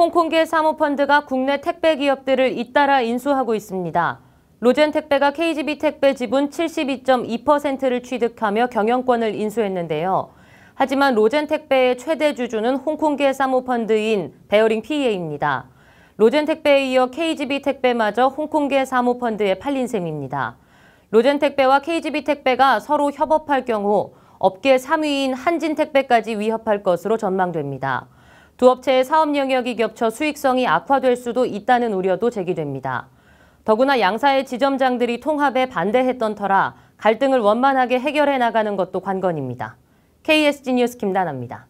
홍콩계 사모펀드가 국내 택배 기업들을 잇따라 인수하고 있습니다. 로젠 택배가 KGB 택배 지분 72.2%를 취득하며 경영권을 인수했는데요. 하지만 로젠 택배의 최대 주주는 홍콩계 사모펀드인 베어링 PA입니다. 로젠 택배에 이어 KGB 택배마저 홍콩계 사모펀드에 팔린 셈입니다. 로젠 택배와 KGB 택배가 서로 협업할 경우 업계 3위인 한진 택배까지 위협할 것으로 전망됩니다. 두 업체의 사업 영역이 겹쳐 수익성이 악화될 수도 있다는 우려도 제기됩니다. 더구나 양사의 지점장들이 통합에 반대했던 터라 갈등을 원만하게 해결해 나가는 것도 관건입니다. KSG 뉴스 김다나입니다.